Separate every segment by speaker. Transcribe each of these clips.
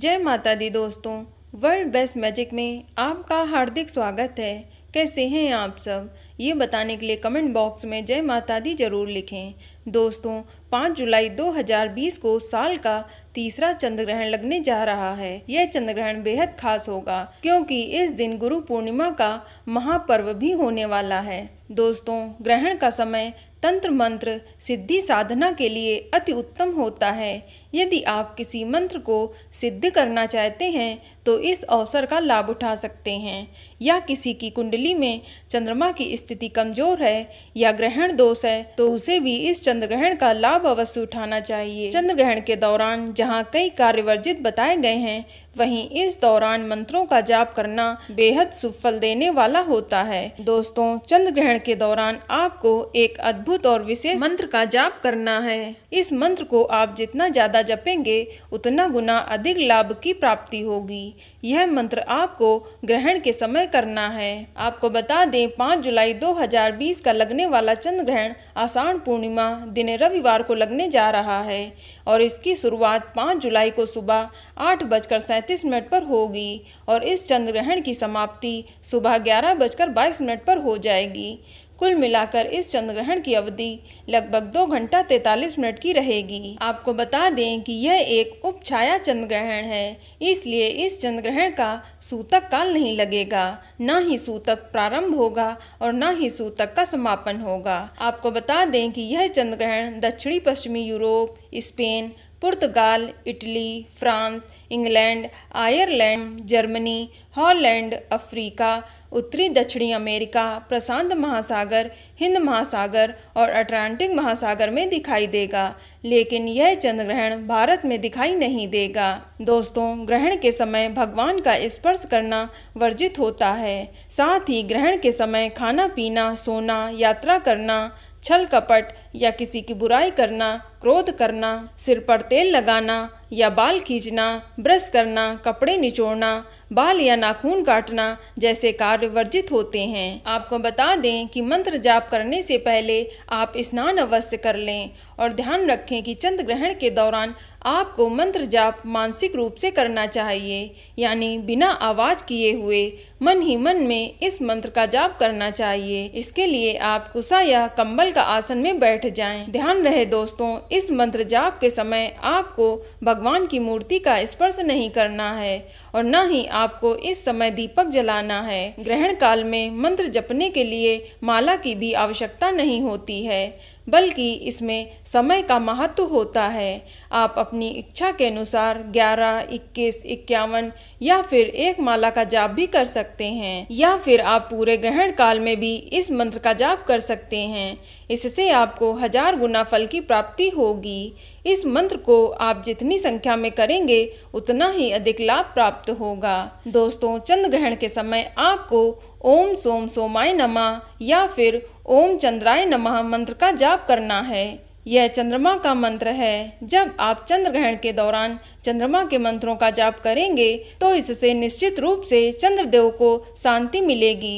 Speaker 1: जय माता दी दोस्तों वर्ल्ड बेस्ट मैजिक में आपका हार्दिक स्वागत है कैसे हैं आप सब ये बताने के लिए कमेंट बॉक्स में जय माता दी जरूर लिखें दोस्तों 5 जुलाई 2020 को साल का तीसरा चंद्र ग्रहण लगने जा रहा है यह चंद्र ग्रहण बेहद खास होगा क्योंकि इस दिन गुरु पूर्णिमा का महापर्व भी होने वाला है दोस्तों ग्रहण का समय तंत्र मंत्र सिद्धि साधना के लिए अति उत्तम होता है यदि आप किसी मंत्र को सिद्ध करना चाहते हैं तो इस अवसर का लाभ उठा सकते हैं या किसी की कुंडली में चंद्रमा की स्थिति कमजोर है या ग्रहण दोष है तो उसे भी इस चंद्र ग्रहण का लाभ अवश्य उठाना चाहिए चंद्र ग्रहण के दौरान जहाँ कई कार्य वर्जित बताए गए हैं वहीं इस दौरान मंत्रों का जाप करना बेहद सुफल देने वाला होता है दोस्तों चंद्र ग्रहण के दौरान आपको एक अद्भुत और विशेष मंत्र का जाप करना है इस मंत्र को आप जितना ज्यादा जपेंगे उतना गुना अधिक लाभ की प्राप्ति होगी यह मंत्र आपको ग्रहण के समय करना है आपको बता दें 5 जुलाई 2020 का लगने वाला चंद्र ग्रहण आषाढ़ पूर्णिमा दिन रविवार को लगने जा रहा है और इसकी शुरुआत 5 जुलाई को सुबह आठ बजकर सैंतीस मिनट पर होगी और इस चंद्र ग्रहण की समाप्ति सुबह ग्यारह बजकर बाईस मिनट पर हो जाएगी कुल मिलाकर इस चंद्रग्रहण की अवधि लगभग दो घंटा तैतालीस मिनट की रहेगी आपको बता दें कि यह एक उप छाया चंद्रग्रहण है इसलिए इस चंद्रग्रहण का सूतक काल नहीं लगेगा न ही सूतक प्रारंभ होगा और न ही सूतक का समापन होगा आपको बता दें कि यह चंद्रग्रहण दक्षिणी पश्चिमी यूरोप स्पेन पुर्तगाल Italy France England Ireland Germany Holland Africa उत्तरी दक्षिणी अमेरिका प्रशांत महासागर हिंद महासागर और अटलांटिक महासागर में दिखाई देगा लेकिन यह चंद्रग्रहण भारत में दिखाई नहीं देगा दोस्तों ग्रहण के समय भगवान का स्पर्श करना वर्जित होता है साथ ही ग्रहण के समय खाना पीना सोना यात्रा करना छल कपट या किसी की बुराई करना क्रोध करना सिर पर तेल लगाना या बाल खींचना ब्रश करना कपड़े निचोड़ना बाल या नाखून काटना जैसे कार्य वर्जित होते हैं आपको बता दें कि मंत्र जाप करने से पहले आप स्नान अवश्य कर लें और ध्यान रखें कि चंद्र ग्रहण के दौरान आपको मंत्र जाप मानसिक रूप से करना चाहिए यानी बिना आवाज़ किए हुए मन ही मन में इस मंत्र का जाप करना चाहिए इसके लिए आप कुसा या कंबल का आसन में बैठ जाएं। ध्यान रहे दोस्तों इस मंत्र जाप के समय आपको भगवान की मूर्ति का स्पर्श नहीं करना है और न ही आपको इस समय दीपक जलाना है ग्रहण काल में मंत्र जपने के लिए माला की भी आवश्यकता नहीं होती है बल्कि इसमें समय का महत्व होता है आप अपनी इच्छा के अनुसार 11, 21, इक्यावन या फिर एक माला का जाप भी कर सकते हैं या फिर आप पूरे ग्रहण काल में भी इस मंत्र का जाप कर सकते हैं इससे आपको हजार गुना फल की प्राप्ति होगी इस मंत्र को आप जितनी संख्या में करेंगे उतना ही अधिक लाभ प्राप्त होगा दोस्तों चंद्र ग्रहण के समय आपको ओम सोम सोमाय नमः या फिर ओम चंद्राय नमः मंत्र का जाप करना है यह चंद्रमा का मंत्र है जब आप चंद्र ग्रहण के दौरान चंद्रमा के मंत्रों का जाप करेंगे तो इससे निश्चित रूप से चंद्रदेव को शांति मिलेगी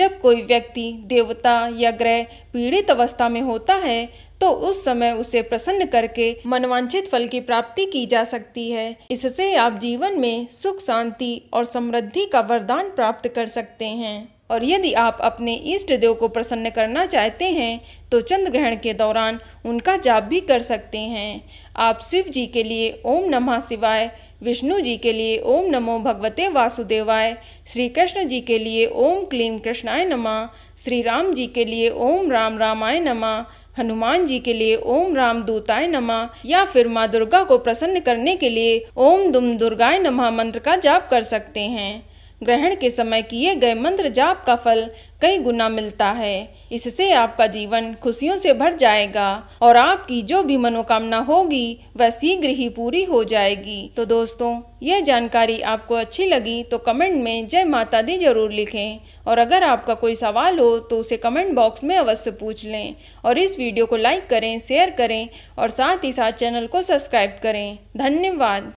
Speaker 1: जब कोई व्यक्ति देवता या ग्रह पीड़ित अवस्था में होता है तो उस समय उसे प्रसन्न करके मनवांछित फल की प्राप्ति की जा सकती है इससे आप जीवन में सुख शांति और समृद्धि का वरदान प्राप्त कर सकते हैं और यदि आप अपने इष्ट देव को प्रसन्न करना चाहते हैं तो चंद्र ग्रहण के दौरान उनका जाप भी कर सकते हैं आप शिव जी के लिए ओम नमः शिवाय विष्णु जी के लिए ओम नमो भगवते वासुदेवाय श्री कृष्ण जी के लिए ओम क्लीम कृष्णाय नमः श्री राम जी के लिए ओम राम रामाय नमः हनुमान जी के लिए ओम राम दूताय नमा या फिर माँ दुर्गा को प्रसन्न करने के लिए ओम दुम दुर्गाय नमा मंत्र का जाप कर सकते हैं ग्रहण के समय किए गए मंत्र जाप का फल कई गुना मिलता है इससे आपका जीवन खुशियों से भर जाएगा और आपकी जो भी मनोकामना होगी वह शीघ्र ही पूरी हो जाएगी तो दोस्तों यह जानकारी आपको अच्छी लगी तो कमेंट में जय माता दी जरूर लिखें और अगर आपका कोई सवाल हो तो उसे कमेंट बॉक्स में अवश्य पूछ लें और इस वीडियो को लाइक करें शेयर करें और साथ ही साथ चैनल को सब्सक्राइब करें धन्यवाद